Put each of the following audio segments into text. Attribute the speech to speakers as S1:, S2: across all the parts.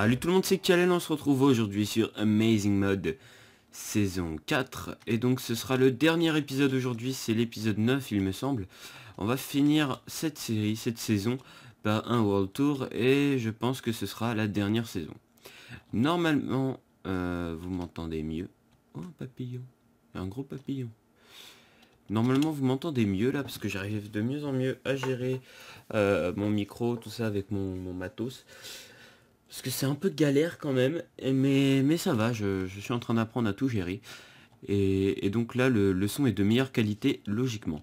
S1: Salut tout le monde, c'est Kalen, on se retrouve aujourd'hui sur Amazing Mode saison 4. Et donc ce sera le dernier épisode aujourd'hui, c'est l'épisode 9 il me semble. On va finir cette série, cette saison, par un World Tour et je pense que ce sera la dernière saison. Normalement, euh, vous m'entendez mieux. Oh un papillon, un gros papillon. Normalement vous m'entendez mieux là parce que j'arrive de mieux en mieux à gérer euh, mon micro, tout ça avec mon matos. Parce que c'est un peu galère quand même, mais, mais ça va, je, suis en train d'apprendre à tout gérer. Et, donc là, le, son est de meilleure qualité, logiquement.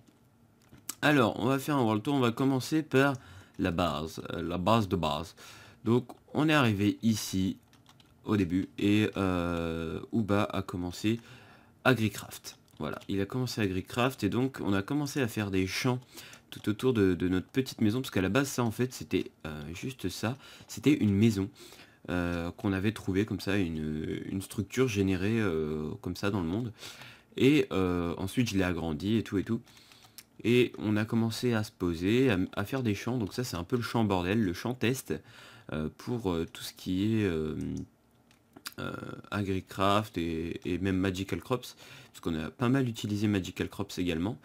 S1: Alors, on va faire un world tour, on va commencer par la base, euh, la base de base. Donc, on est arrivé ici, au début, et euh, Uba a commencé Agricraft. Voilà, il a commencé Agricraft, et donc on a commencé à faire des champs tout autour de, notre petite maison, parce qu'à la base, ça, en fait, c'était euh, juste ça, c'était une maison. Euh, qu'on avait trouvé comme ça une, structure générée euh, comme ça dans le monde et ensuite je l'ai agrandi et tout et tout et on a commencé à se poser, à, faire des champs, Donc ça c'est un peu le champ bordel, le champ test pour tout ce qui est euh, AgriCraft et, et, même Magical Crops, parce qu'on a pas mal utilisé Magical Crops également.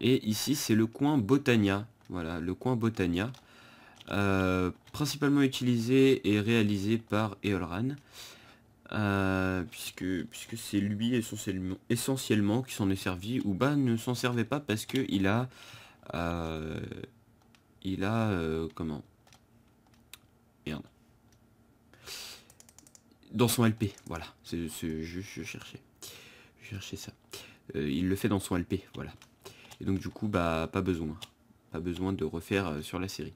S1: Et ici, c'est le coin Botania. Voilà, le coin Botania. Euh, principalement utilisé et réalisé par Eolran. Euh, puisque puisque c'est lui essentiellement, qui s'en est servi. Ou ben, ne s'en servait pas parce qu'il a... il a... Euh, comment Merde. Dans son LP, voilà. je, je cherchais. Je cherchais ça. il le fait dans son LP, voilà. Et donc du coup, bah pas besoin. Pas besoin de refaire euh, sur la série.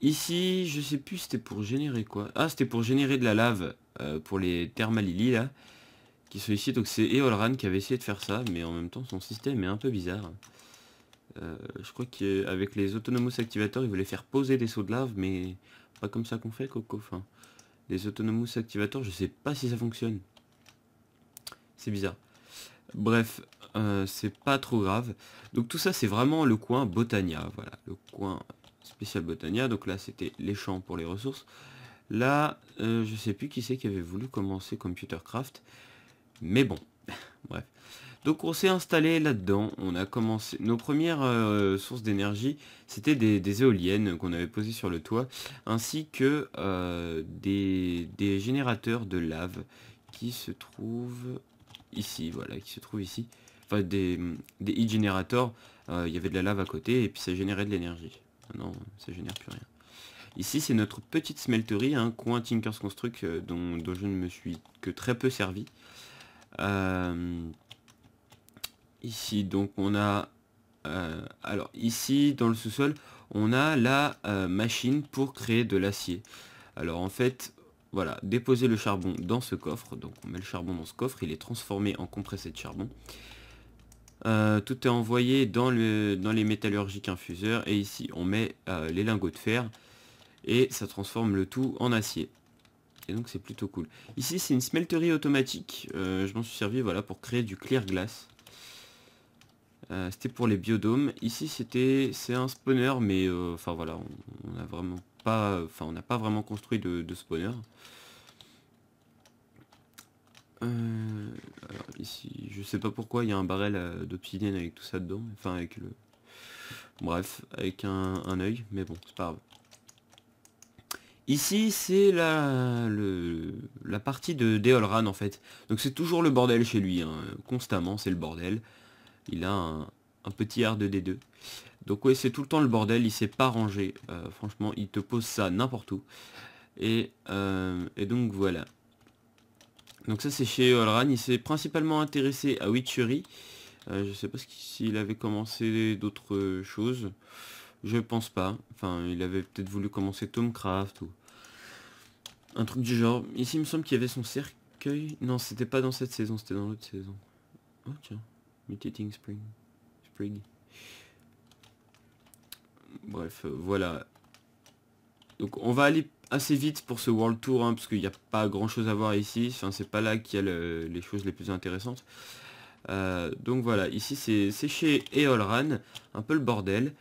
S1: Ici, je sais plus, c'était pour générer quoi Ah, c'était pour générer de la lave euh, pour les thermalilies là, qui sont ici. Donc c'est Eolran qui avait essayé de faire ça, mais en même temps, son système est un peu bizarre. Euh, je crois qu'avec les Autonomous Activators, il voulait faire poser des sauts de lave, mais pas comme ça qu'on fait, Coco. les Autonomous Activators, je sais pas si ça fonctionne. C'est bizarre. Bref, euh, c'est pas trop grave. Donc tout ça, c'est vraiment le coin Botania, voilà, le coin spécial Botania. Donc là, c'était les champs pour les ressources. Là, euh, je sais plus qui c'est qui avait voulu commencer computer craft mais bon, bref. Donc on s'est installé là-dedans, on a commencé, nos premières euh, sources d'énergie, c'était des, éoliennes qu'on avait posées sur le toit, ainsi que des, des générateurs de lave qui se trouvent ici, voilà, qui se trouve ici enfin des, des heat generators, euh, il y avait de la lave à côté et puis ça générait de l'énergie. Ah non, ça génère plus rien. Ici, c'est notre petite smelterie, un hein, coin Tinkers Construct euh, dont, je ne me suis que très peu servi. Euh, ici, donc on a... alors ici, dans le sous-sol, on a la machine pour créer de l'acier. Alors en fait, voilà, déposer le charbon dans ce coffre. Donc on met le charbon dans ce coffre, il est transformé en compressé de charbon. Euh, tout est envoyé dans, les métallurgiques infuseurs et ici on met euh, les lingots de fer et ça transforme le tout en acier. Et donc c'est plutôt cool. Ici c'est une smelterie automatique, euh, je m'en suis servi voilà pour créer du clear glass. c'était pour les biodômes. Ici c'était c'est un spawner mais enfin voilà on n'a vraiment pas enfin on n'a pas vraiment construit de spawner. Euh, alors ici, je sais pas pourquoi il y a un barrel euh, d'obsidienne avec tout ça dedans, enfin avec le... Bref, avec un, oeil, œil, mais bon, c'est pas grave. Ici, c'est la, le, la partie de Deolran en fait. Donc c'est toujours le bordel chez lui, hein, constamment c'est le bordel. Il a un, petit r de d 2 Donc oui c'est tout le temps le bordel, il s'est pas rangé. Euh, franchement, il te pose ça n'importe où. Et, euh, et donc voilà. Donc ça c'est chez Olran, il s'est principalement intéressé à Witchery. Euh, je sais pas s'il avait commencé d'autres euh, choses. Je pense pas. Enfin, il avait peut-être voulu commencer Tomcraft ou un truc du genre. Ici, il me semble qu'il y avait son cercueil. Non, c'était pas dans cette saison, c'était dans l'autre saison. Oh tiens, Mutating Spring. Spring. Bref, euh, voilà. Donc on va aller assez vite pour ce World Tour, hein, parce qu'il n'y a pas grand chose à voir ici, enfin c'est pas là qu'il y a les choses les plus intéressantes. Euh, donc voilà, ici c'est chez Eolran, un peu le bordel.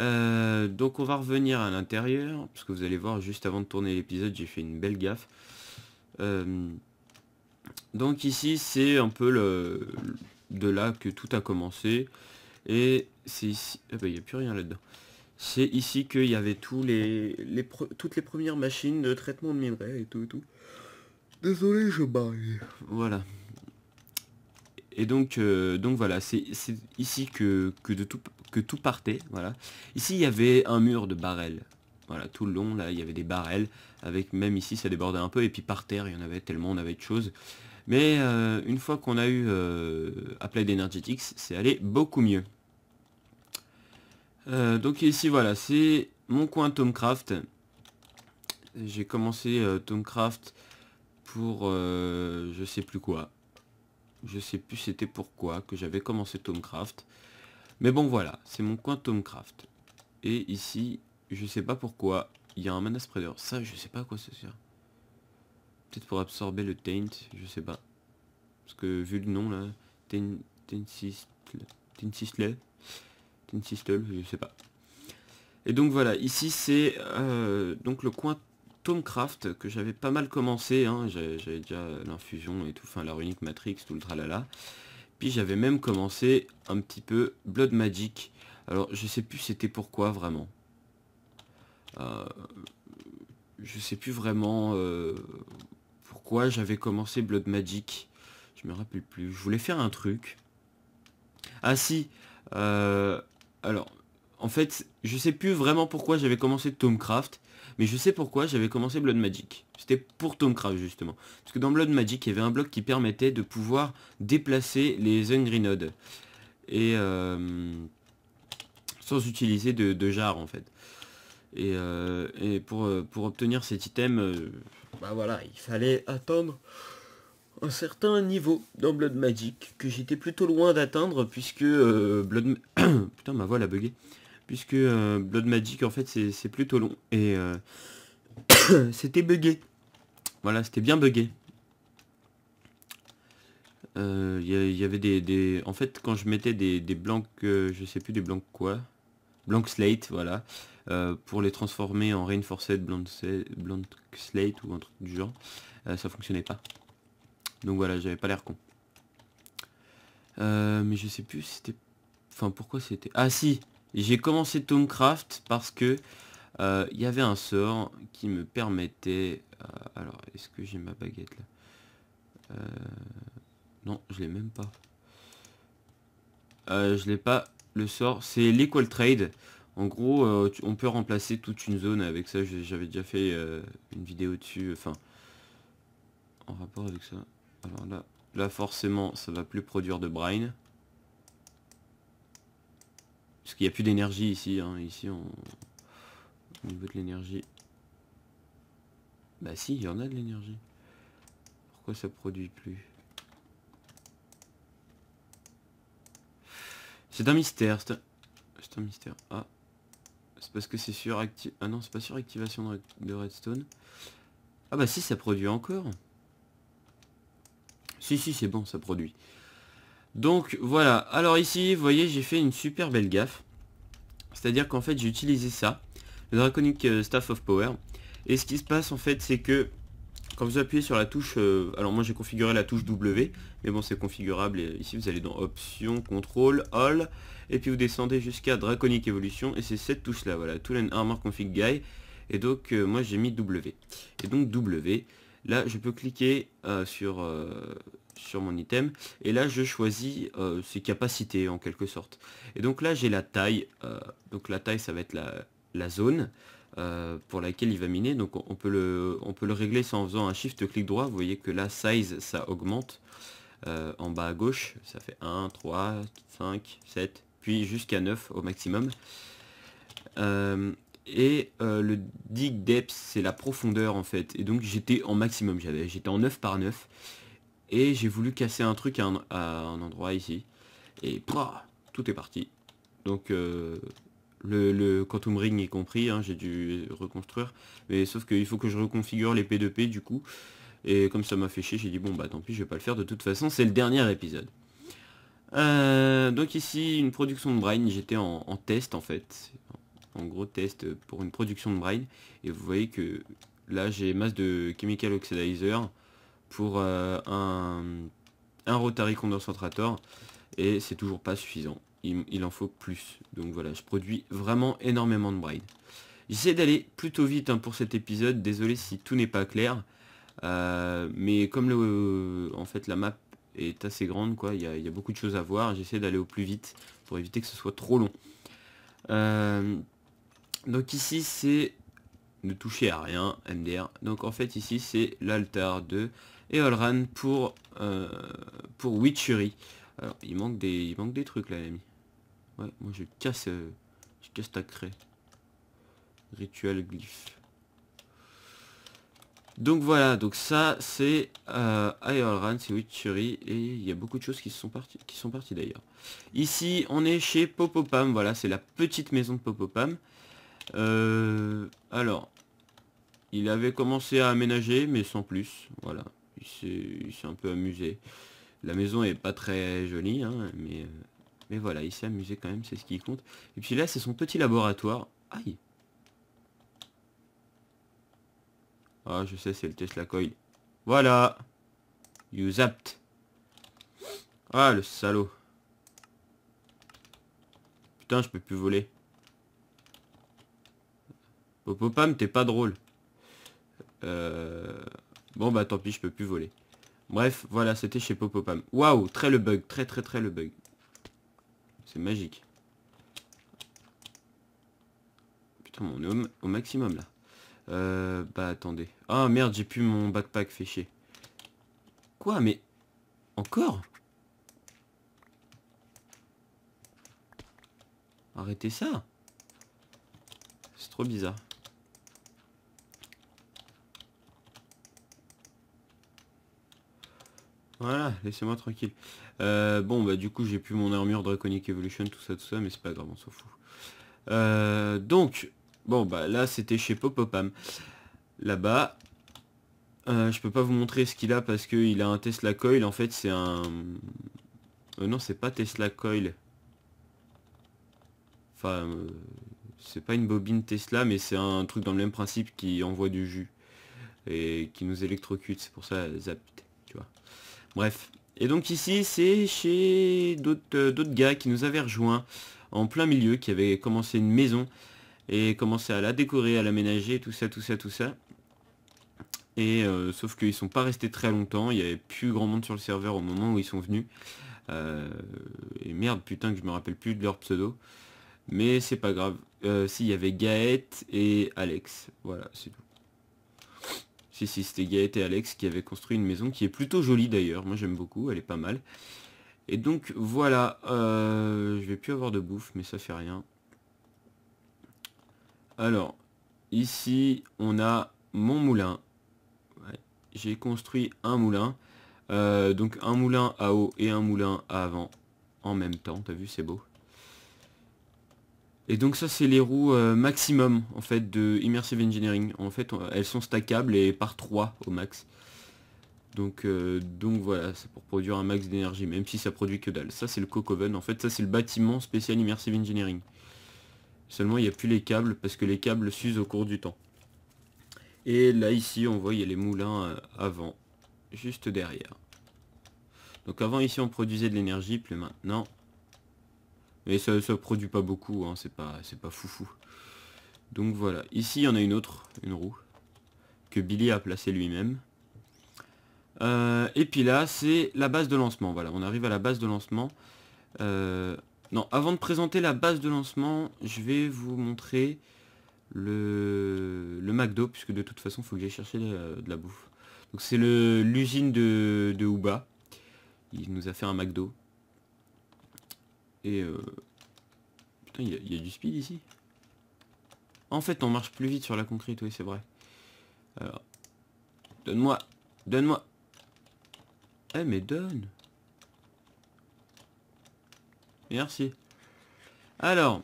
S1: Euh, donc on va revenir à l'intérieur, parce que vous allez voir, juste avant de tourner l'épisode, j'ai fait une belle gaffe. Euh, donc ici c'est un peu le, de là que tout a commencé, et c'est ici... Ah bah, il n'y a plus rien là-dedans. C'est ici qu'il y avait tous les, toutes les premières machines de traitement de minerais et tout et tout. Désolé, je baille. Voilà. Et donc, euh, donc voilà, c'est ici que, de tout, que tout partait. Voilà. Ici, il y avait un mur de barrels. Voilà, tout le long, là, il y avait des barrels. Avec, même ici, ça débordait un peu. Et puis par terre, il y en avait tellement, on avait de choses. Mais euh, une fois qu'on a eu euh, Applied Energetics, c'est allé beaucoup mieux. Euh, donc ici voilà, c'est mon coin Tomcraft. J'ai commencé euh, Tomcraft pour euh, je sais plus quoi. Je sais plus c'était pourquoi que j'avais commencé Tomcraft. Mais bon voilà, c'est mon coin Tomcraft. Et ici, je sais pas pourquoi, il y a un Mana Spreader. Ça, je sais pas à quoi ça Peut-être pour absorber le Taint, je sais pas. Parce que vu le nom là, Taint, Taint, taint une je sais pas. Et donc voilà, ici c'est euh, donc le coin Tomcraft que j'avais pas mal commencé, hein. j'avais déjà l'infusion et tout, enfin la runique Matrix, tout le tralala. Puis j'avais même commencé un petit peu Blood Magic. Alors je sais plus c'était pourquoi vraiment. Euh, je sais plus vraiment euh, pourquoi j'avais commencé Blood Magic. Je me rappelle plus. Je voulais faire un truc. Ah si alors, en fait, je ne sais plus vraiment pourquoi j'avais commencé Tomcraft, mais je sais pourquoi j'avais commencé Blood Magic. C'était pour Tomcraft justement. Parce que dans Blood Magic, il y avait un bloc qui permettait de pouvoir déplacer les Hungry Et euh, sans utiliser de, jar en fait. Et, euh, euh, pour, obtenir cet item, bah voilà, il fallait attendre un certain niveau dans Blood Magic que j'étais plutôt loin d'atteindre puisque euh, Blood putain ma voix a bugué puisque euh, Blood Magic en fait c'est plutôt long et euh, c'était bugué voilà c'était bien bugué il y, avait des, en fait quand je mettais des, des blancs je sais plus des blancs quoi blanc slate voilà pour les transformer en reinforced blanc slate ou un truc du genre ça fonctionnait pas donc voilà, j'avais pas l'air con. Euh, mais je sais plus si c'était... Enfin, pourquoi c'était... Ah si J'ai commencé Tomcraft parce que il euh, y avait un sort qui me permettait... Euh, alors, est-ce que j'ai ma baguette là Non, je l'ai même pas. je l'ai pas. Le sort, c'est l'Equal Trade. En gros, on peut remplacer toute une zone avec ça. J'avais déjà fait une vidéo dessus, enfin, en rapport avec ça. Alors là, là forcément, ça va plus produire de brine. Parce qu'il n'y a plus d'énergie ici. Hein. Ici, on... au niveau de l'énergie. Bah si, il y en a de l'énergie. Pourquoi ça produit plus C'est un mystère. C'est un... mystère. Ah. C'est parce que c'est sur Ah non, c'est pas sur activation de redstone. Ah bah si, ça produit encore. Si, si, c'est bon, ça produit. Donc voilà, alors ici, vous voyez, j'ai fait une super belle gaffe. C'est-à-dire qu'en fait, j'ai utilisé ça, le Draconic euh, Staff of Power. Et ce qui se passe en fait, c'est que quand vous appuyez sur la touche, euh, alors moi j'ai configuré la touche W, mais bon c'est configurable, et ici vous allez dans Options, Contrôle, All, et puis vous descendez jusqu'à Draconic Evolution, et c'est cette touche là, voilà, Tool and Armor Config Guy, et donc euh, moi j'ai mis W. Et donc W, Là, je peux cliquer euh, sur, euh, sur mon item. Et là, je choisis euh, ses capacités, en quelque sorte. Et donc là, j'ai la taille. donc la taille, ça va être la, la zone pour laquelle il va miner. Donc on peut, le, on peut le régler sans faisant un shift-clic droit. Vous voyez que la size, ça augmente. en bas à gauche, ça fait 1, 3, 5, 7, puis jusqu'à 9 au maximum et euh, le dig depth c'est la profondeur en fait et donc j'étais en maximum j'avais j'étais en 9 par 9 et j'ai voulu casser un truc à un, endroit ici et tout est parti donc euh, le, le, quantum ring est compris hein, j'ai dû reconstruire mais sauf qu'il faut que je reconfigure les P2P du coup et comme ça m'a fait chier j'ai dit bon bah tant pis je vais pas le faire de toute façon c'est le dernier épisode euh, donc ici une production de brain j'étais en test en fait en gros test pour une production de bride et vous voyez que là j'ai masse de chemical oxidizer pour euh, un, un, rotary condensator et c'est toujours pas suffisant il, en faut plus donc voilà je produis vraiment énormément de bride j'essaie d'aller plutôt vite hein, pour cet épisode désolé si tout n'est pas clair euh, mais comme le, en fait la map est assez grande quoi il y, a beaucoup de choses à voir j'essaie d'aller au plus vite pour éviter que ce soit trop long euh, donc ici c'est ne toucher à rien, MDR. Donc en fait ici c'est l'altar de Eolran pour, euh, pour Witchery. Alors il manque des, manque des trucs là l'ami. Ouais, moi je casse, euh, je casse ta craie. Rituel glyphe. Donc voilà, donc ça c'est euh, Eolran, c'est Witchery et il y a beaucoup de choses qui sont parties, qui sont parties d'ailleurs. Ici on est chez Popopam, voilà c'est la petite maison de Popopam. Euh, alors, il avait commencé à aménager, mais sans plus. Voilà, il s'est un peu amusé. La maison est pas très jolie, hein, mais, euh, mais voilà, il s'est amusé quand même, c'est ce qui compte. Et puis là, c'est son petit laboratoire. Aïe Ah, je sais, c'est le Tesla Coil. Voilà You zapped Ah, le salaud Putain, je peux plus voler. Popopam, t'es pas drôle. Euh... Bon bah tant pis, je peux plus voler. Bref, voilà, c'était chez Popopam. Waouh, très le bug, très très très le bug. C'est magique. Putain, on est au, maximum là. Euh, bah attendez. Ah merde, j'ai plus mon backpack, fait chier. Quoi, mais... Encore Arrêtez ça C'est trop bizarre. Voilà, laissez-moi tranquille. Euh, bon, bah du coup, j'ai plus mon armure Draconic Evolution, tout ça, tout ça, mais c'est pas grave, on s'en fout. Euh, donc, bon, bah là, c'était chez Popopam. Là-bas. Euh, je peux pas vous montrer ce qu'il a parce qu'il a un Tesla Coil. En fait, c'est un... non, c'est pas Tesla Coil. Enfin, c'est pas une bobine Tesla, mais c'est un truc dans le même principe qui envoie du jus. Et qui nous électrocute, c'est pour ça, zap, tu vois. Bref. Et donc ici, c'est chez euh, d'autres gars qui nous avaient rejoints en plein milieu, qui avaient commencé une maison et commencé à la décorer, à l'aménager, tout ça, tout ça, tout ça. Et euh, sauf qu'ils sont pas restés très longtemps, il n'y avait plus grand monde sur le serveur au moment où ils sont venus. Euh, et merde, putain que je me rappelle plus de leur pseudo. Mais c'est pas grave. S'il y avait Gaët et Alex. Voilà, c'est tout. Si, si, c'était Gaët et Alex qui avaient construit une maison qui est plutôt jolie d'ailleurs. Moi, j'aime beaucoup, elle est pas mal. Et donc, voilà. Euh, je vais plus avoir de bouffe, mais ça fait rien. Alors, ici, on a mon moulin. J'ai construit un moulin. Euh, donc, un moulin à eau et un moulin à avant en même temps. T'as vu, c'est beau. Et donc ça c'est les roues euh, maximum en fait de Immersive Engineering. En fait elles sont stackables et par 3 au max. Donc, euh, donc voilà, c'est pour produire un max d'énergie, même si ça produit que dalle. Ça c'est le Cocoven, en fait ça c'est le bâtiment spécial Immersive Engineering. Seulement il n'y a plus les câbles parce que les câbles s'usent au cours du temps. Et là ici on voit il y a les moulins euh, avant, juste derrière. Donc avant ici on produisait de l'énergie, puis maintenant mais ça, ne produit pas beaucoup, hein, c'est pas, pas foufou. Donc voilà, ici il y en a une autre, une roue, que Billy a placée lui-même. Euh, et puis là, c'est la base de lancement, voilà, on arrive à la base de lancement. Euh, non, avant de présenter la base de lancement, je vais vous montrer le, McDo, puisque de toute façon, il faut que j'aille chercher de, la bouffe. Donc c'est l'usine de, de Uba. Il nous a fait un McDo. Et... Euh, putain, il y, a du speed ici En fait, on marche plus vite sur la concrete, oui, c'est vrai. Alors... Donne-moi Donne-moi Eh, mais donne Merci. Alors...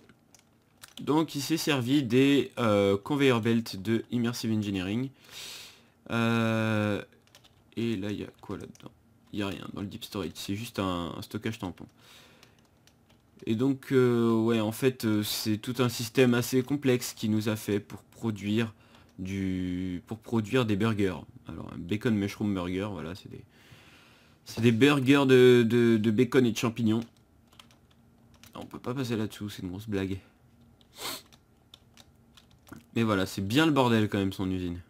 S1: Donc, il s'est servi des euh, conveyor belts de Immersive Engineering. Euh, et là, il y a quoi là-dedans Il n'y a rien dans le Deep Storage. C'est juste un stockage tampon. Et donc, euh, ouais, en fait, euh, c'est tout un système assez complexe qui nous a fait pour produire du, pour produire des burgers. Alors, un bacon mushroom burger, voilà, c'est des, c'est des burgers de, bacon et de champignons. On peut pas passer là-dessous, c'est une grosse blague. Mais voilà, c'est bien le bordel quand même son usine.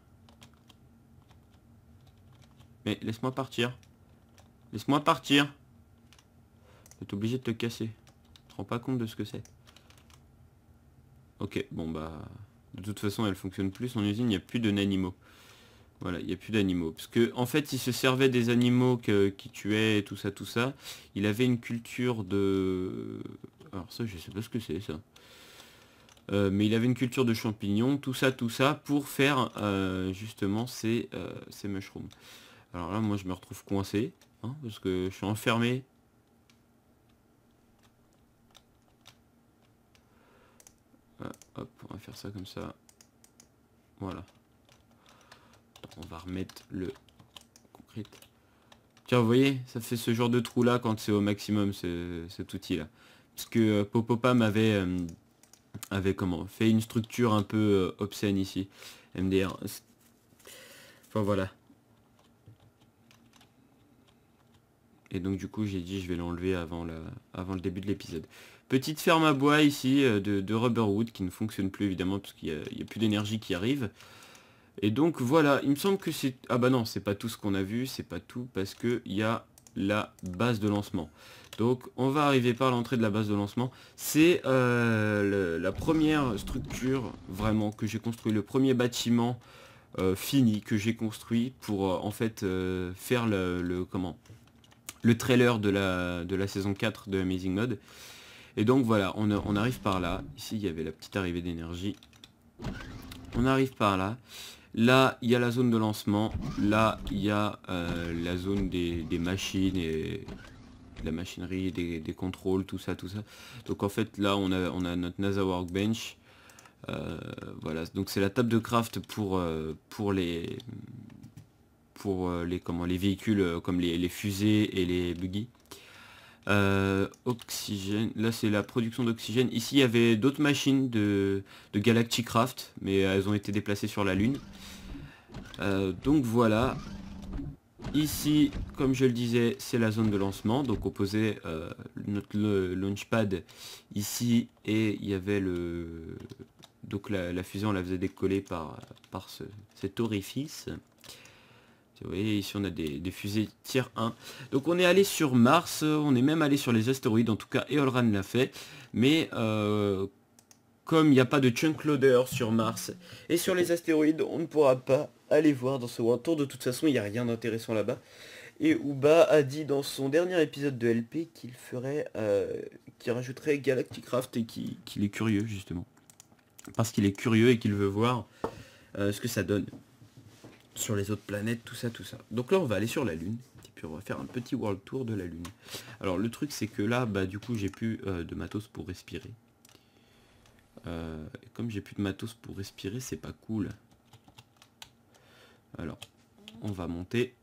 S1: Mais laisse-moi partir. Laisse-moi partir. T'es obligé de te casser pas compte de ce que c'est. Ok, bon bah... De toute façon, elle fonctionne plus. en usine, il n'y a plus de d'animaux. Voilà, il n'y a plus d'animaux. Parce que en fait, il se servait des animaux que, qui tuaient, tout ça, tout ça. Il avait une culture de... Alors ça, je sais pas ce que c'est, ça. Euh, mais il avait une culture de champignons, tout ça, tout ça, pour faire euh, justement ces, euh, ces mushrooms. Alors là, moi, je me retrouve coincé, hein, parce que je suis enfermé faire ça comme ça. Voilà. on va remettre le concrete. Tiens, vous voyez, ça fait ce genre de trou là quand c'est au maximum cet outil là. Parce que euh, Popopam avait, euh, avait comment fait une structure un peu euh, obscène ici. MDR. Enfin voilà. Et donc du coup j'ai dit je vais l'enlever avant, la, avant le début de l'épisode. Petite ferme à bois ici euh, de, Rubberwood qui ne fonctionne plus évidemment parce qu'il n'y a, plus d'énergie qui arrive. Et donc voilà, il me semble que c'est... Ah bah non, c'est pas tout ce qu'on a vu, c'est pas tout parce qu'il y a la base de lancement. Donc on va arriver par l'entrée de la base de lancement. C'est euh, la première structure vraiment que j'ai construit, le premier bâtiment euh, fini que j'ai construit pour en fait faire le, comment le trailer de la, de la saison 4 de Amazing Mode. Et donc voilà, on, arrive par là. Ici, il y avait la petite arrivée d'énergie. On arrive par là. Là, il y a la zone de lancement. Là, il y a euh, la zone des, machines et la machinerie, des, contrôles, tout ça, tout ça. Donc en fait, là, on a, on a notre NASA Workbench. Euh, voilà, donc c'est la table de craft pour, euh, pour les pour les comment les véhicules comme les, les fusées et les buggy. Euh, oxygène, là c'est la production d'oxygène. Ici il y avait d'autres machines de, de Galacticraft, mais elles ont été déplacées sur la Lune. Euh, donc voilà. Ici, comme je le disais, c'est la zone de lancement. Donc on posait euh, notre le launchpad ici et il y avait le... Donc la, fusée, on la faisait décoller par, par cet orifice. Vous voyez ici on a des, fusées tier 1. Donc on est allé sur Mars, on est même allé sur les astéroïdes, en tout cas Eolran l'a fait. Mais euh, comme il n'y a pas de chunk loader sur Mars et sur les astéroïdes, on ne pourra pas aller voir dans ce Tour. De toute façon il n'y a rien d'intéressant là-bas. Et Uba a dit dans son dernier épisode de LP qu'il ferait, euh, qu'il rajouterait Galacticraft et qu'il est curieux justement. Parce qu'il est curieux et qu'il veut voir euh, ce que ça donne sur les autres planètes, tout ça, tout ça. Donc là, on va aller sur la Lune, et puis on va faire un petit world tour de la Lune. Alors le truc, c'est que là, bah, du coup, j'ai plus euh, de matos pour respirer. Euh, comme j'ai plus de matos pour respirer, c'est pas cool. Alors, on va monter.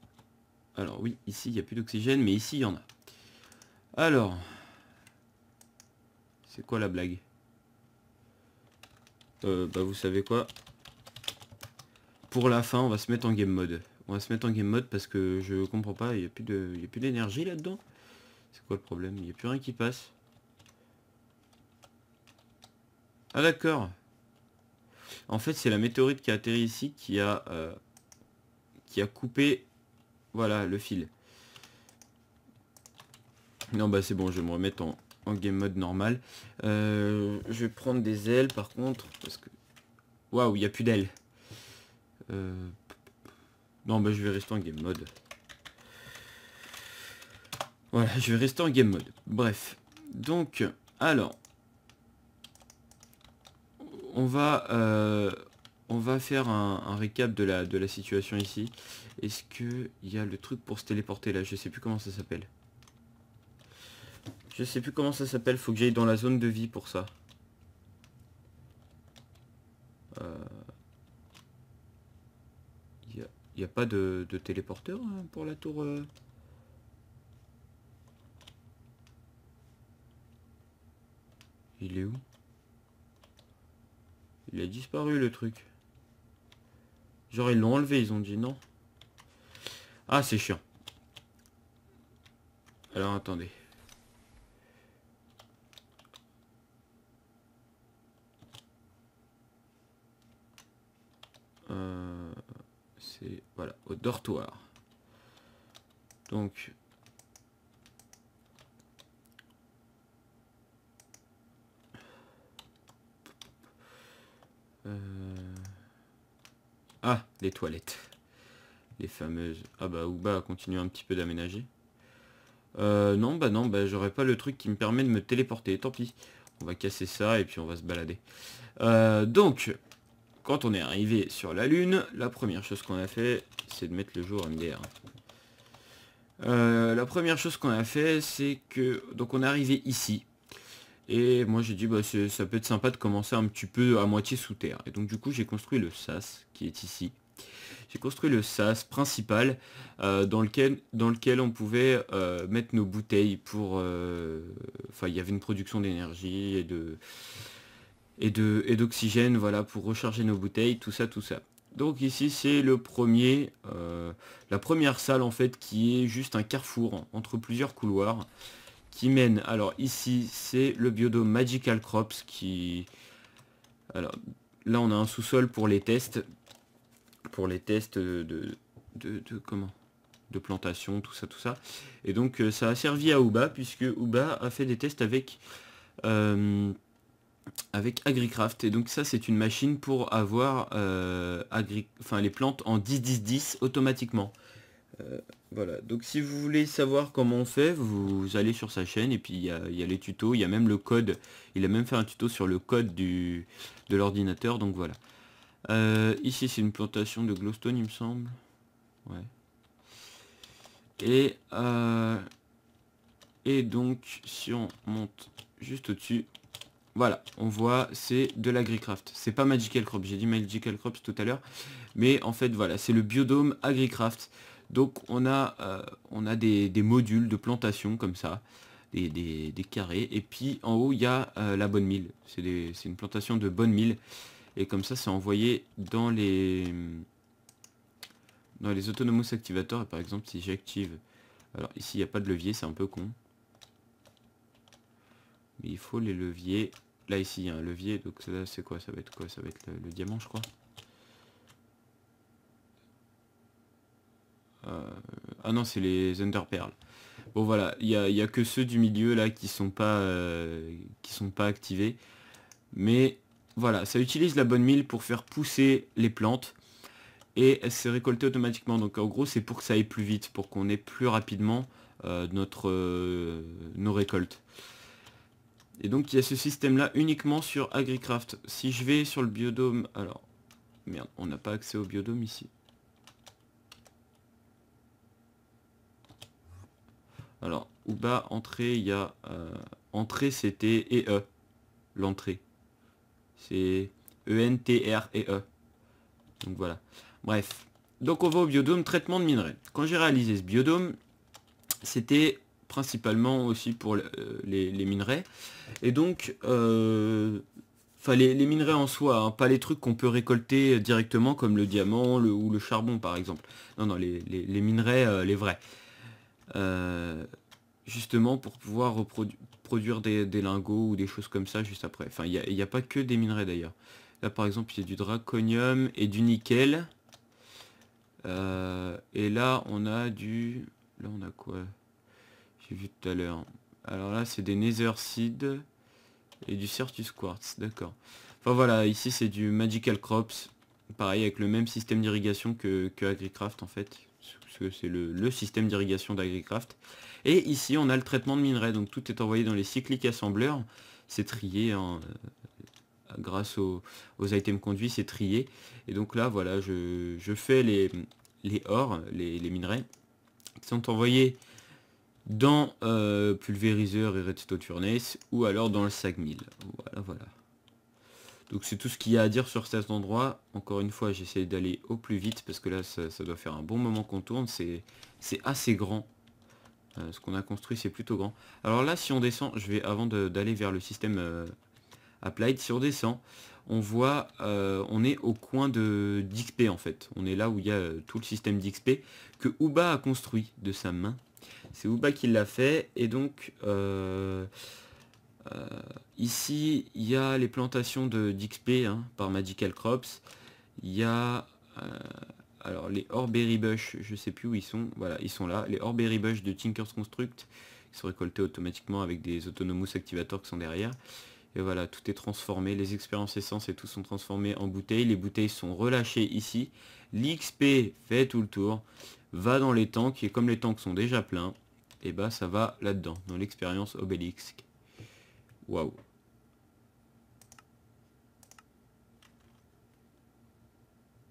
S1: Alors oui, ici, il n'y a plus d'oxygène, mais ici, il y en a. Alors, c'est quoi la blague euh, Bah, vous savez quoi pour la fin, on va se mettre en game mode. On va se mettre en game mode parce que je comprends pas, il n'y a plus d'énergie là-dedans. C'est quoi le problème Il n'y a plus rien qui passe. Ah d'accord. En fait, c'est la météorite qui a atterri ici qui a, euh, qui a coupé voilà, le fil. Non, bah c'est bon, je vais me remettre en, game mode normal. Euh, je vais prendre des ailes par contre parce que... Waouh, il n'y a plus d'ailes. Euh, non, bah je vais rester en game mode. Voilà, je vais rester en game mode. Bref. Donc, alors. On va... Euh, on va faire un, récap de la, de la situation ici. Est-ce qu'il y a le truc pour se téléporter là Je sais plus comment ça s'appelle. Je sais plus comment ça s'appelle. Faut que j'aille dans la zone de vie pour ça. Euh... Il n'y a pas de, de, téléporteur hein, pour la tour euh Il est où Il a disparu le truc. Genre ils l'ont enlevé, ils ont dit non. Ah c'est chiant. Alors attendez. au dortoir. Donc, à euh, ah, les toilettes. Les fameuses. Ah bah bah, continue un petit peu d'aménager. Euh, non, bah non, bah j'aurais pas le truc qui me permet de me téléporter, tant pis. On va casser ça et puis on va se balader. Euh, donc, quand on est arrivé sur la Lune, la première chose qu'on a fait, c'est de mettre le jour en Euh, la première chose qu'on a fait, c'est que... Donc on est arrivé ici. Et moi j'ai dit, bah, ça peut être sympa de commencer un petit peu à moitié sous terre. Et donc du coup j'ai construit le SAS qui est ici. J'ai construit le SAS principal euh, dans, lequel, on pouvait euh, mettre nos bouteilles pour... Euh, enfin il y avait une production d'énergie et de et d'oxygène voilà, pour recharger nos bouteilles, tout ça, tout ça. Donc ici c'est le premier, euh, la première salle en fait qui est juste un carrefour entre plusieurs couloirs qui mène. Alors ici c'est le biodome Magical Crops qui, alors là on a un sous-sol pour les tests, pour les tests de, de, comment, de plantation, tout ça, tout ça. Et donc euh, ça a servi à Uba puisque Uba a fait des tests avec euh, avec AgriCraft. Et donc ça, c'est une machine pour avoir euh, enfin, les plantes en 10-10-10 automatiquement. Euh, voilà, donc si vous voulez savoir comment on fait, vous allez sur sa chaîne et puis il y, a les tutos, il y a même le code, il a même fait un tuto sur le code du, de l'ordinateur, donc voilà. Euh, ici c'est une plantation de glowstone il me semble. Ouais. Et, et donc si on monte juste au-dessus, voilà, on voit, c'est de l'agricraft. C'est pas Magical Crop, j'ai dit Magical Crops tout à l'heure. Mais en fait, voilà, c'est le biodôme Agricraft. Donc on a, euh, on a des, modules de plantation comme ça, des, des, carrés. Et puis en haut, il y a euh, la bonne mille. C'est une plantation de bonne mille. Et comme ça, c'est envoyé dans les dans les Autonomous Activators. Et par exemple, si j'active... Alors ici, il n'y a pas de levier, c'est un peu con. Mais il faut les leviers. Là ici il y a un levier, donc ça c'est quoi Ça va être quoi Ça va être le, diamant je crois. Euh, ah non c'est les underperles. Bon voilà, il n'y a, a, que ceux du milieu là qui sont pas euh, qui sont pas activés. Mais voilà, ça utilise la bonne mille pour faire pousser les plantes. Et c'est récolté automatiquement. Donc en gros c'est pour que ça aille plus vite, pour qu'on ait plus rapidement euh, notre, nos récoltes. Et donc il y a ce système là uniquement sur AgriCraft. Si je vais sur le biodôme, alors merde, on n'a pas accès au biodôme ici. Alors, ou bas, entrée, il y a... Euh, entrée, c'était et E. L'entrée. C'est E-N-T-R-E-E. E. Donc voilà. Bref. Donc on va au biodôme, traitement de minerais. Quand j'ai réalisé ce biodôme, c'était principalement aussi pour euh, les, minerais. Et donc, euh, les, minerais en soi, hein, pas les trucs qu'on peut récolter directement comme le diamant ou le charbon par exemple. Non, non, les, minerais, euh, les vrais. Euh, justement pour pouvoir produire des, lingots ou des choses comme ça juste après. Enfin, il n'y a, a, pas que des minerais d'ailleurs. Là par exemple, il y a du draconium et du nickel. et là, on a du... Là, on a quoi vu tout à l'heure. Alors là, c'est des Nether Seed et du Certus Quartz, d'accord. Enfin voilà, ici c'est du Magical Crops. Pareil, avec le même système d'irrigation que, que Agricraft en fait. Parce que c'est le, le, système d'irrigation d'Agricraft. Et ici, on a le traitement de minerais. Donc tout est envoyé dans les cycliques assembleurs. C'est trié hein, euh, grâce aux, aux items conduits, c'est trié. Et donc là, voilà, je, je fais les, les ors, les, les minerais, qui sont envoyés dans euh, pulvériseur et Redstone Furnace ou alors dans le SAG 1000. Voilà, voilà. Donc c'est tout ce qu'il y a à dire sur cet endroit. Encore une fois, j'essaie d'aller au plus vite parce que là, ça, doit faire un bon moment qu'on tourne. C'est assez grand. Euh, ce qu'on a construit, c'est plutôt grand. Alors là, si on descend, je vais avant d'aller vers le système euh, Applied, si on descend, on voit, on est au coin de d'XP en fait. On est là où il y a tout le système d'XP que Uba a construit de sa main. C'est Uba qui l'a fait. Et donc, euh, euh, ici, il y a les plantations d'XP hein, par Magical Crops. Il y a... Euh, alors, les Horberry Bush, je sais plus où ils sont. Voilà, ils sont là. Les Horberry Bush de Tinker's Construct, ils sont récoltés automatiquement avec des Autonomous Activators qui sont derrière. Et voilà, tout est transformé. Les expériences essence et tout sont transformés en bouteilles. Les bouteilles sont relâchées ici. L'XP fait tout le tour va dans les tanks, et comme les tanks sont déjà pleins, et eh bah ben, ça va là-dedans, dans l'expérience Obélix. Waouh.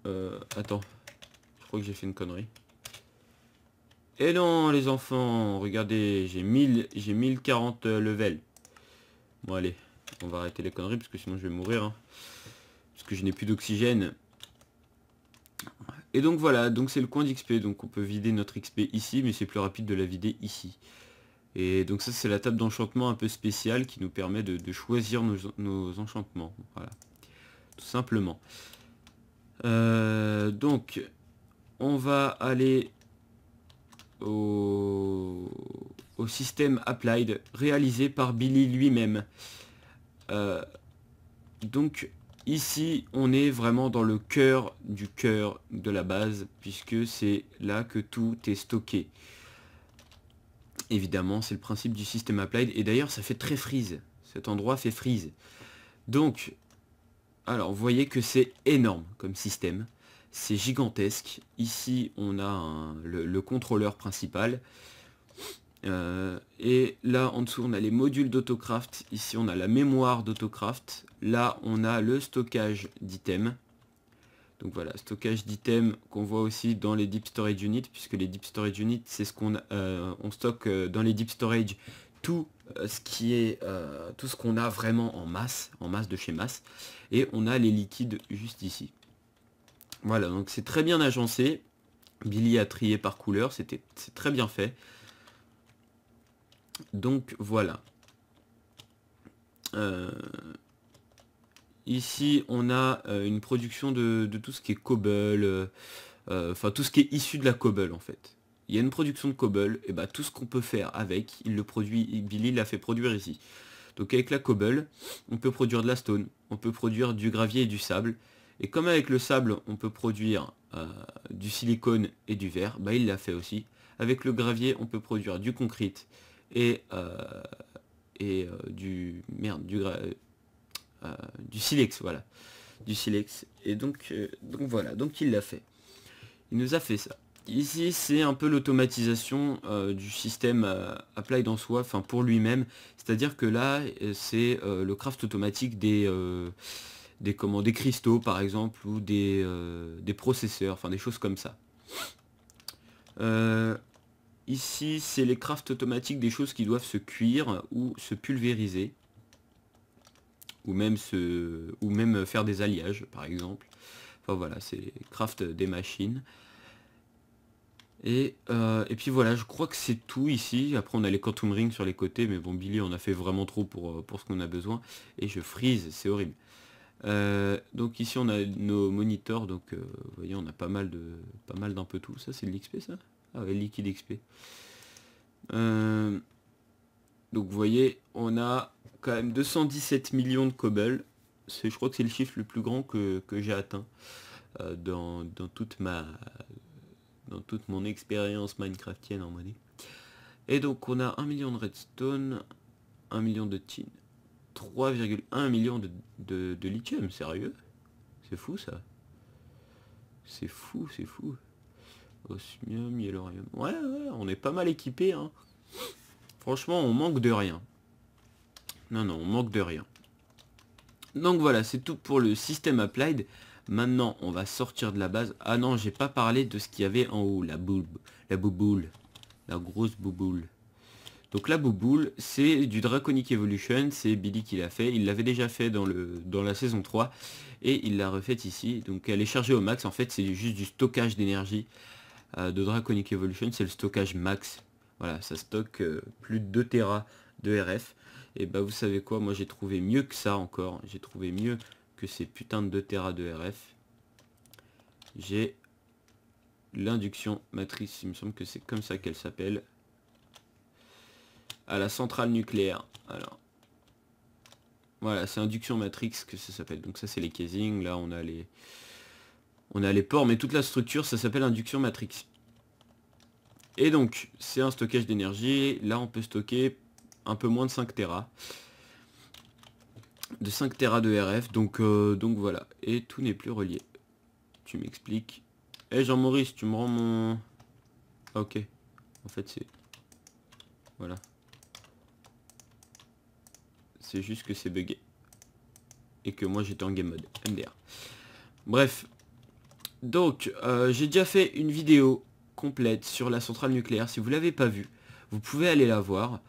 S1: Euh, attends, je crois que j'ai fait une connerie. Et eh non les enfants, regardez, j'ai 1000, j'ai 1040 euh, levels. Bon allez, on va arrêter les conneries parce que sinon je vais mourir. Hein. Parce que je n'ai plus d'oxygène. Et donc voilà, donc c'est le coin d'XP, donc on peut vider notre XP ici, mais c'est plus rapide de la vider ici. Et donc ça c'est la table d'enchantement un peu spéciale qui nous permet de, choisir nos, enchantements. Voilà. Tout simplement. Euh, donc on va aller au, système applied réalisé par Billy lui-même. Euh, donc Ici, on est vraiment dans le cœur du cœur de la base, puisque c'est là que tout est stocké. Évidemment, c'est le principe du système applied, et d'ailleurs, ça fait très freeze. Cet endroit fait freeze. Donc, alors, vous voyez que c'est énorme comme système. C'est gigantesque. Ici, on a le, contrôleur principal. Euh, et là, en dessous, on a les modules d'AutoCraft. Ici, on a la mémoire d'AutoCraft. Là, on a le stockage d'items. Donc voilà, stockage d'items qu'on voit aussi dans les Deep Storage Units, puisque les Deep Storage Units, c'est ce qu'on euh, on stocke euh, dans les Deep Storage tout ce qui est tout ce qu'on a vraiment en masse, en masse de chez masse. Et on a les liquides juste ici. Voilà, donc c'est très bien agencé. Billy a trié par couleur, c'était très bien fait. Donc voilà. Euh, ici, on a euh, une production de, tout ce qui est cobble, euh, enfin tout ce qui est issu de la cobble en fait. Il y a une production de cobble, et bah tout ce qu'on peut faire avec, il le produit, Billy l'a fait produire ici. Donc avec la cobble, on peut produire de la stone, on peut produire du gravier et du sable. Et comme avec le sable, on peut produire du silicone et du verre, bah il l'a fait aussi. Avec le gravier, on peut produire du concrete, et, euh, et euh, du merde du euh, du silex voilà du silex et donc donc voilà donc il l'a fait il nous a fait ça ici c'est un peu l'automatisation du système applied en soi, enfin pour lui-même. C'est-à-dire que là, c'est le craft automatique des, des, commandes des cristaux par exemple ou des, des processeurs, enfin des choses comme ça. Ici, c'est les crafts automatiques des choses qui doivent se cuire ou se pulvériser. Ou même, se, ou même faire des alliages, par exemple. Enfin voilà, c'est les crafts des machines. Et, euh, puis voilà, je crois que c'est tout ici. Après, on a les quantum rings sur les côtés, mais bon, Billy, on a fait vraiment trop pour, euh, pour ce qu'on a besoin. Et je freeze, c'est horrible. Euh, donc ici, on a nos moniteurs. Donc, vous voyez, on a pas mal pas mal d'un peu tout. Ça, c'est de l'XP, ça avec liquide XP. Euh, donc vous voyez, on a quand même 217 millions de cobble. Je crois que c'est le chiffre le plus grand que, j'ai atteint euh, dans, toute ma dans toute mon expérience minecraftienne en monnaie. Et donc on a 1 million de redstone, 1 million de tin, 3,1 million de, de lithium, sérieux C'est fou ça C'est fou, c'est fou on est pas mal équipé. Hein. Franchement, on manque de rien. Non, non, on manque de rien. Donc voilà, c'est tout pour le système applied. Maintenant, on va sortir de la base. Ah non, j'ai pas parlé de ce qu'il y avait en haut, la boule, la bouboule, la grosse bouboule. Donc la bouboule, c'est du Draconic Evolution, c'est Billy qui l'a fait. Il l'avait déjà fait dans, le, dans la saison 3 et il l'a refait ici. Donc elle est chargée au max, en fait c'est juste du stockage d'énergie euh, de Draconic Evolution, c'est le stockage max. Voilà, ça stocke euh, plus de 2 Tera de RF. Et bah vous savez quoi, moi j'ai trouvé mieux que ça encore. J'ai trouvé mieux que ces putains de 2 Tera de RF. J'ai l'induction matrice, il me semble que c'est comme ça qu'elle s'appelle. À la centrale nucléaire. Alors. Voilà, c'est induction matrix que ça s'appelle. Donc ça c'est les casings, là on a les, on a les ports, mais toute la structure, ça s'appelle induction matrix. Et donc, c'est un stockage d'énergie. Là, on peut stocker un peu moins de 5 Tera. De 5 Tera de RF. Donc, euh, donc voilà. Et tout n'est plus relié. Tu m'expliques. Eh Jean-Maurice, tu me rends mon... Ah, ok. En fait, c'est... Voilà. C'est juste que c'est bugué. Et que moi, j'étais en game mode. MDR. Bref, donc, euh, j'ai déjà fait une vidéo complète sur la centrale nucléaire. Si vous l'avez pas vue, vous pouvez aller la voir.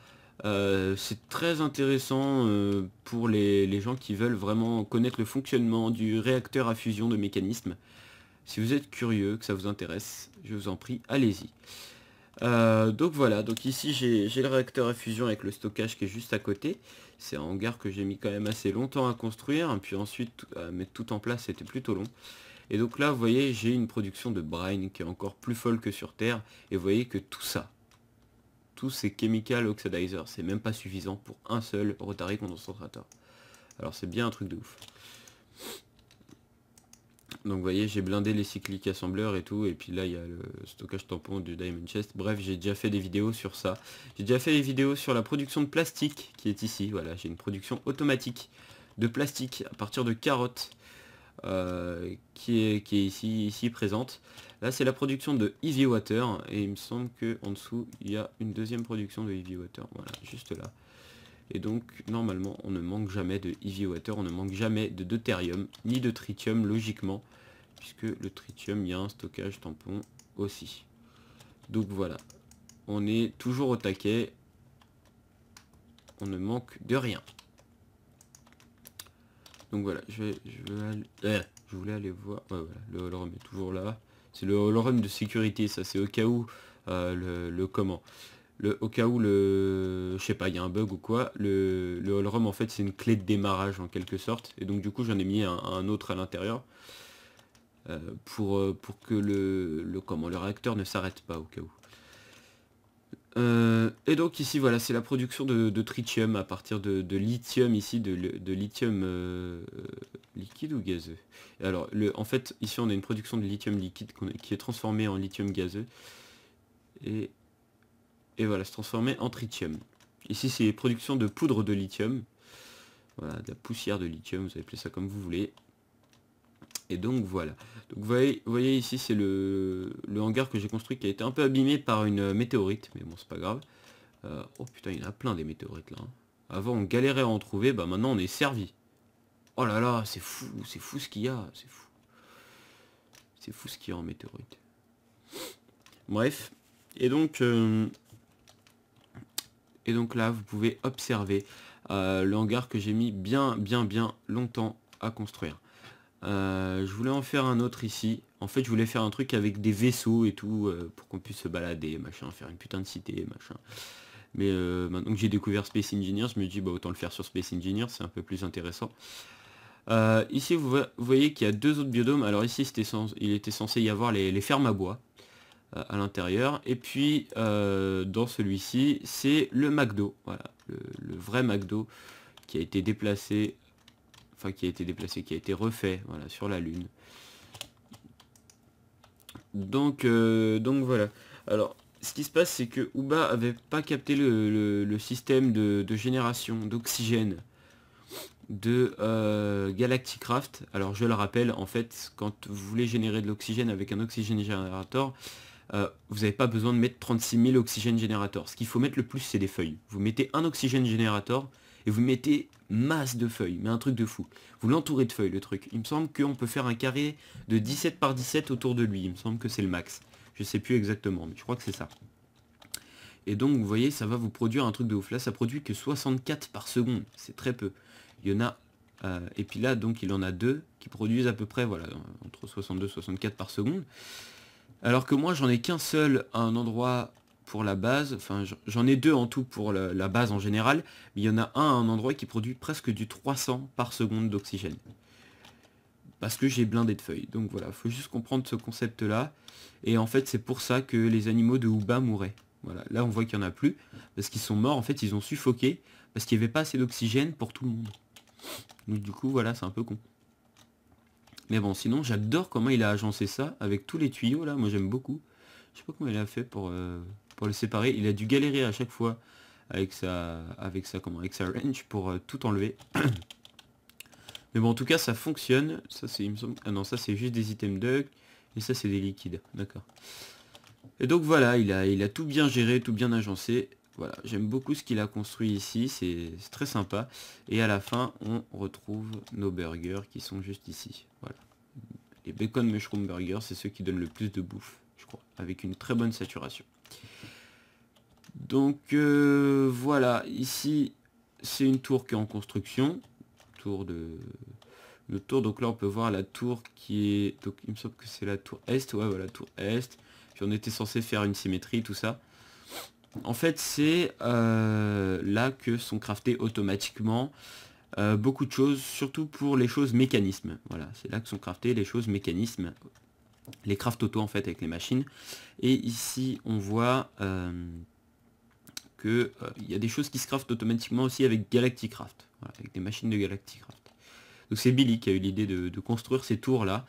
S1: Euh, c'est très intéressant euh, pour les, gens qui veulent vraiment connaître le fonctionnement du réacteur à fusion de mécanisme. Si vous êtes curieux, que ça vous intéresse, je vous en prie, allez-y. donc voilà, donc ici j'ai le réacteur à fusion avec le stockage qui est juste à côté. C'est un hangar que j'ai mis quand même assez longtemps à construire, puis ensuite mettre tout en place c'était plutôt long. Et donc là, vous voyez, j'ai une production de brine qui est encore plus folle que sur Terre. Et vous voyez que tout ça, tous ces chemical oxidizers, c'est même pas suffisant pour un seul Rotary concentrateur. Alors c'est bien un truc de ouf. Donc vous voyez, j'ai blindé les cycliques assembleurs et tout, et puis là il y a le stockage tampon du Diamond Chest. Bref, j'ai déjà fait des vidéos sur ça. J'ai déjà fait des vidéos sur la production de plastique qui est ici. Voilà, j'ai une production automatique de plastique à partir de carottes. Euh, qui, est, qui est ici, ici présente. Là, c'est la production de Easy Water, et il me semble qu'en dessous, il y a une deuxième production de Easy Water, voilà, juste là. Et donc, normalement, on ne manque jamais de Easy Water, on ne manque jamais de deutérium, ni de tritium, logiquement, puisque le tritium, il y a un stockage tampon aussi. Donc voilà, on est toujours au taquet, on ne manque de rien. Donc voilà, je, euh, je, voulais aller voir... voilà, le Holrum est toujours là. C'est le Holrum de sécurité, ça, c'est au cas où euh, le, comment le, Au cas où le... Je sais pas, il y a un bug ou quoi. Le, le en fait, c'est une clé de démarrage, en quelque sorte. Et donc, du coup, j'en ai mis un, autre à l'intérieur. Euh, pour, pour que le, le, comment, le réacteur ne s'arrête pas au cas où. Euh, et donc ici voilà c'est la production de, tritium à partir de, lithium ici de, lithium euh, liquide ou gazeux alors le, en fait ici on a une production de lithium liquide qui est transformée en lithium gazeux et, et voilà se transformer en tritium ici c'est production de poudre de lithium voilà de la poussière de lithium vous appelez ça comme vous voulez et donc voilà. Donc vous voyez, voyez ici c'est le, hangar que j'ai construit qui a été un peu abîmé par une euh, météorite, mais bon c'est pas grave. Euh, oh putain il y en a plein des météorites là. Hein. Avant on galérait à en trouver, bah maintenant on est servi. Oh là là, c'est fou, c'est fou ce qu'il y a, c'est fou. C'est fou ce qu'il y a en météorite. Bref. Et donc euh, et donc là vous pouvez observer le hangar que j'ai mis bien bien bien longtemps à construire. Euh, je voulais en faire un autre ici. En fait, je voulais faire un truc avec des vaisseaux et tout, euh, pour qu'on puisse se balader, machin, faire une putain de cité, machin. Mais euh, maintenant que j'ai découvert Space Engineers, je me dis, bah autant le faire sur Space Engineers, c'est un peu plus intéressant. ici, vous, voyez qu'il y a deux autres biodômes Alors ici, il était censé y avoir les, fermes à bois à l'intérieur. Et puis, dans celui-ci, c'est le McDo. Voilà, le vrai McDo qui a été déplacé enfin qui a été déplacé, qui a été refait voilà, sur la Lune. Donc, euh, donc voilà. Alors, ce qui se passe, c'est que Uba avait pas capté le, système de, génération d'oxygène de euh, Galacticraft. Alors je le rappelle, en fait, quand vous voulez générer de l'oxygène avec un oxygène générateur, euh, vous n'avez pas besoin de mettre 36 000 oxygène générateurs. Ce qu'il faut mettre le plus, c'est des feuilles. Vous mettez un oxygène générateur et vous mettez masse de feuilles, mais un truc de fou. Vous l'entourez de feuilles, le truc. Il me semble qu'on peut faire un carré de 17 par 17 autour de lui. Il me semble que c'est le max. Je sais plus exactement, mais je crois que c'est ça. Et donc, vous voyez, ça va vous produire un truc de ouf. Là, ça produit que 64 par seconde. C'est très peu. Il y en a... Euh, et puis là, donc, il en a deux qui produisent à peu près, voilà, entre 62 64 par seconde. Alors que moi, j'en ai qu'un seul à un endroit pour la base, enfin j'en ai deux en tout pour la, base en général, mais il y en a un à un endroit qui produit presque du 300 par seconde d'oxygène. Parce que j'ai blindé de feuilles. Donc voilà, faut juste comprendre ce concept là. Et en fait c'est pour ça que les animaux de Uba mouraient. Voilà, là on voit qu'il n'y en a plus, parce qu'ils sont morts, en fait ils ont suffoqué, parce qu'il n'y avait pas assez d'oxygène pour tout le monde. Donc du coup voilà, c'est un peu con. Mais bon, sinon j'adore comment il a agencé ça, avec tous les tuyaux là, moi j'aime beaucoup. Je sais pas comment il a fait pour... Euh, pour le séparer. Il a dû galérer à chaque fois avec sa, avec sa, comment, avec sa range pour euh, tout enlever. Mais bon, en tout cas, ça fonctionne. Ça, c'est, Ah non, ça, c'est juste des items de, Et ça, c'est des liquides. D'accord. Et donc, voilà, il a, il a tout bien géré, tout bien agencé. Voilà, j'aime beaucoup ce qu'il a construit ici. C'est très sympa. Et à la fin, on retrouve nos burgers qui sont juste ici. Voilà. Les bacon mushroom burgers, c'est ceux qui donnent le plus de bouffe, je crois. Avec une très bonne saturation. Donc euh, voilà, ici c'est une tour qui est en construction. Tour de. notre tour, donc là on peut voir la tour qui est. Donc il me semble que c'est la tour Est, ouais voilà, tour Est. Puis on était censé faire une symétrie, tout ça. En fait c'est euh, là que sont craftés automatiquement euh, beaucoup de choses, surtout pour les choses mécanismes. Voilà, c'est là que sont craftés les choses mécanismes. Les craft auto en fait avec les machines. Et ici on voit que euh, il y a des choses qui se craftent automatiquement aussi avec Galacticraft, avec des machines de Galacticraft. Donc c'est Billy qui a eu l'idée de, construire ces tours-là,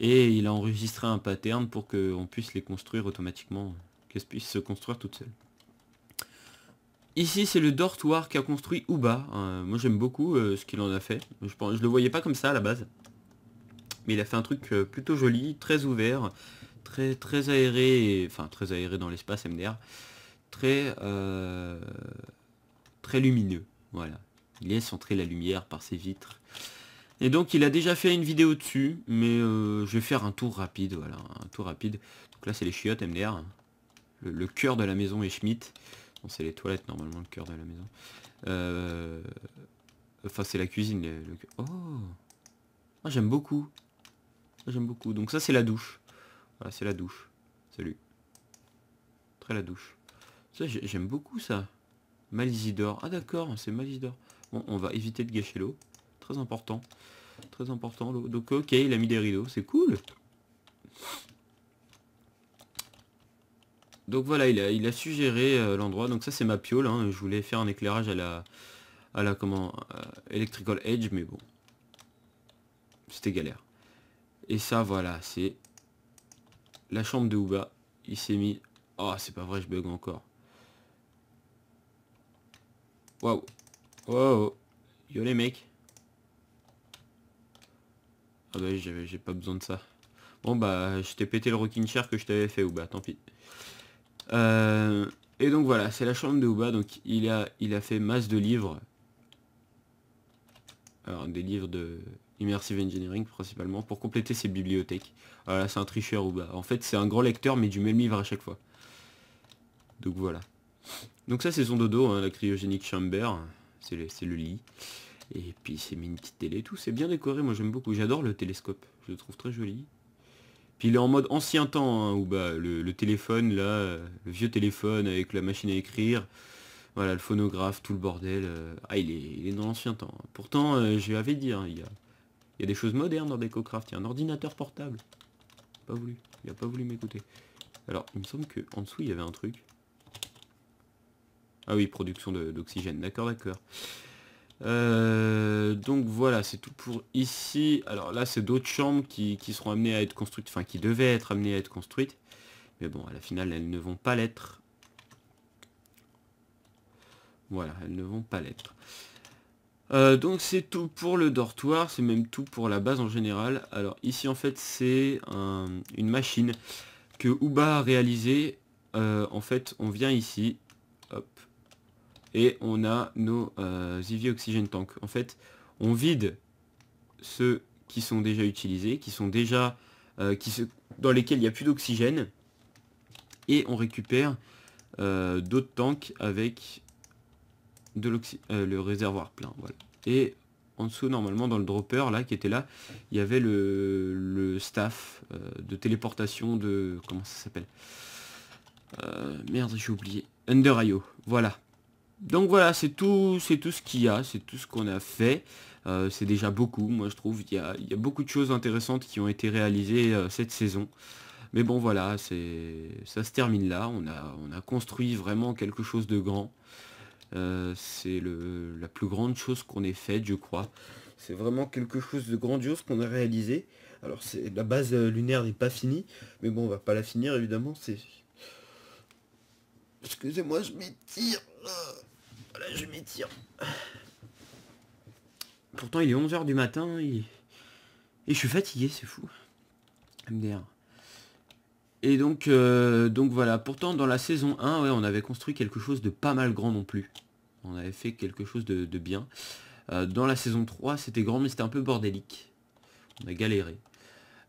S1: et il a enregistré un pattern pour qu'on puisse les construire automatiquement, qu'elles puissent se construire toutes seules. Ici, c'est le dortoir a construit Uba. Euh, moi, j'aime beaucoup euh, ce qu'il en a fait. Je ne le voyais pas comme ça à la base. Mais il a fait un truc plutôt joli, très ouvert, très, très aéré, enfin très aéré dans l'espace MDR. Euh, très, lumineux. Voilà. Il est centré la lumière par ses vitres. Et donc il a déjà fait une vidéo dessus, mais euh, je vais faire un tour rapide, voilà, un tour rapide. Donc là c'est les chiottes MDR, le, coeur cœur de la maison est Schmitt. c'est les toilettes normalement le cœur de la maison. Euh, enfin c'est la cuisine. Oh ah, j'aime beaucoup. Ah, j'aime beaucoup. Donc ça c'est la douche. c'est la douche. Salut. Très la douche j'aime beaucoup ça. Malisidor. Ah d'accord, c'est Malisidor. Bon, on va éviter de gâcher l'eau. Très important. Très important l'eau. Donc ok, il a mis des rideaux. C'est cool. Donc voilà, il a, il a suggéré euh, l'endroit. Donc ça c'est ma piole. Hein. Je voulais faire un éclairage à la, à la comment, euh, Electrical Edge, mais bon. C'était galère. Et ça voilà, c'est la chambre de Ouba. Il s'est mis... Oh c'est pas vrai, je bug encore. Waouh. Wow. Yo les mecs. Ah bah j'ai pas besoin de ça. Bon bah je t'ai pété le rocking chair que je t'avais fait ou bah tant pis. Euh, et donc voilà, c'est la chambre de Ouba, donc il a, il a fait masse de livres. Alors des livres de Immersive Engineering principalement, pour compléter ses bibliothèques. Voilà, ah, c'est un tricheur Ouba. En fait c'est un grand lecteur mais du même livre à chaque fois. Donc voilà. Donc ça c'est son dodo, hein, la cryogénique chamber, c'est le, lit. Et puis c'est une petite télé et tout, c'est bien décoré, moi j'aime beaucoup, j'adore le télescope, je le trouve très joli. Puis il est en mode ancien temps, ou hein, où bah, le, téléphone là, le vieux téléphone avec la machine à écrire, voilà le phonographe, tout le bordel, euh, ah il est, dans l'ancien temps. Pourtant j'ai euh, je l'avais dit, hein, il, y a, des choses modernes dans DecoCraft, il y a un ordinateur portable. Pas voulu, il a pas voulu m'écouter. Alors il me semble qu'en dessous il y avait un truc. Ah oui, production d'oxygène, d'accord, d'accord. Euh, donc voilà, c'est tout pour ici. Alors là, c'est d'autres chambres qui, seront amenées à être construites, enfin qui devaient être amenées à être construites. Mais bon, à la finale, elles ne vont pas l'être. Voilà, elles ne vont pas l'être. Euh, donc c'est tout pour le dortoir, c'est même tout pour la base en général. Alors ici en fait c'est une machine que Uba a réalisée. Euh, en fait on vient ici et on a nos euh, oxygène Oxygen Tank. En fait, on vide ceux qui sont déjà utilisés, qui sont déjà euh, qui se, dans lesquels il n'y a plus d'oxygène, et on récupère euh, d'autres tanks avec de euh, le réservoir plein. Et en dessous, normalement, dans le dropper, là, qui était là, il y avait le, le staff de téléportation de... Comment ça s'appelle Merde, j'ai oublié. Under IO. Voilà. Donc voilà, c'est tout, c'est tout ce qu'il y a, c'est tout ce qu'on a fait. Euh, c'est déjà beaucoup, moi je trouve. Il y, a, beaucoup de choses intéressantes qui ont été réalisées euh, cette saison. Mais bon voilà, ça se termine là. On a, on a construit vraiment quelque chose de grand. Euh, c'est la plus grande chose qu'on ait faite, je crois. C'est vraiment quelque chose de grandiose qu'on a réalisé. Alors c'est la base lunaire n'est pas finie, mais bon on va pas la finir évidemment. C'est Excusez-moi, je m'étire. Voilà, je m'étire. Pourtant, il est 11h du matin et... je suis fatigué, c'est fou. MDR. Et donc, euh, donc voilà. Pourtant, dans la saison 1, ouais, on avait construit quelque chose de pas mal grand non plus. On avait fait quelque chose de, bien. Euh, dans la saison 3, c'était grand, mais c'était un peu bordélique. On a galéré.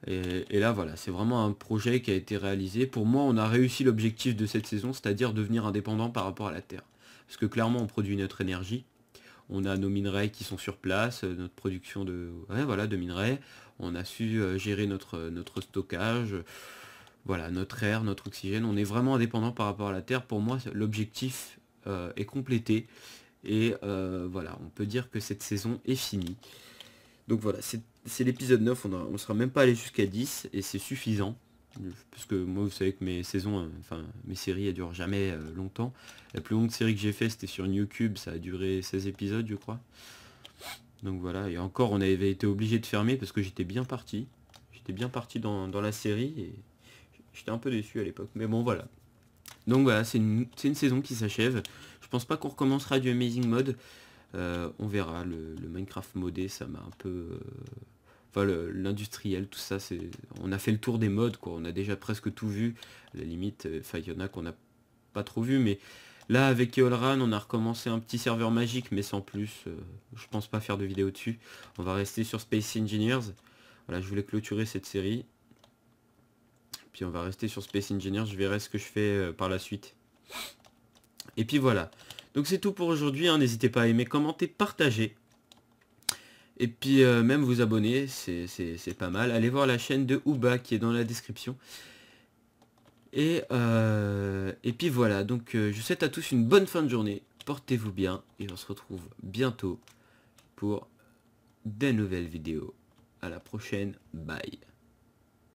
S1: et là, voilà, c'est vraiment un projet qui a été réalisé. Pour moi, on a réussi l'objectif de cette saison, c'est-à-dire devenir indépendant par rapport à la Terre. Parce que clairement, on produit notre énergie. On a nos minerais qui sont sur place, euh, notre production de, voilà, de minerais. On a su euh, gérer notre, euh, notre stockage, voilà, notre air, notre oxygène. On est vraiment indépendant par rapport à la Terre. Pour moi, l'objectif est complété. Et voilà, on peut dire que cette saison est finie. Donc voilà, c'est l'épisode 9, on ne sera même pas allé jusqu'à 10 et c'est suffisant parce que moi vous savez que mes saisons, euh, enfin mes séries elles durent jamais euh, longtemps. La plus longue série que j'ai fait c'était sur YouTube, ça a duré 16 épisodes je crois. Donc voilà, et encore on avait été obligé de fermer parce que j'étais bien parti. J'étais bien parti dans, la série et j'étais un peu déçu à l'époque. Mais bon voilà. Donc voilà, c'est une, saison qui s'achève. Je pense pas qu'on recommencera du Amazing Mode. Euh, on verra, le, Minecraft modé, ça m'a un peu enfin l'industriel, tout ça, c'est, on a fait le tour des modes, quoi. On a déjà presque tout vu. la limite, euh, enfin, il y en a qu'on n'a pas trop vu, mais là, avec Eolran, on a recommencé un petit serveur magique, mais sans plus. Euh, je pense pas faire de vidéo dessus. On va rester sur Space Engineers. Voilà, je voulais clôturer cette série. Puis on va rester sur Space Engineers. Je verrai ce que je fais euh, par la suite. Et puis voilà. Donc c'est tout pour aujourd'hui. Hein. N'hésitez pas à aimer, commenter, partager. Et puis euh, même vous abonner, c'est pas mal. Allez voir la chaîne de Ouba qui est dans la description. Et, euh, et puis voilà, donc euh, je souhaite à tous une bonne fin de journée. Portez-vous bien et on se retrouve bientôt pour des nouvelles vidéos. À la prochaine, bye.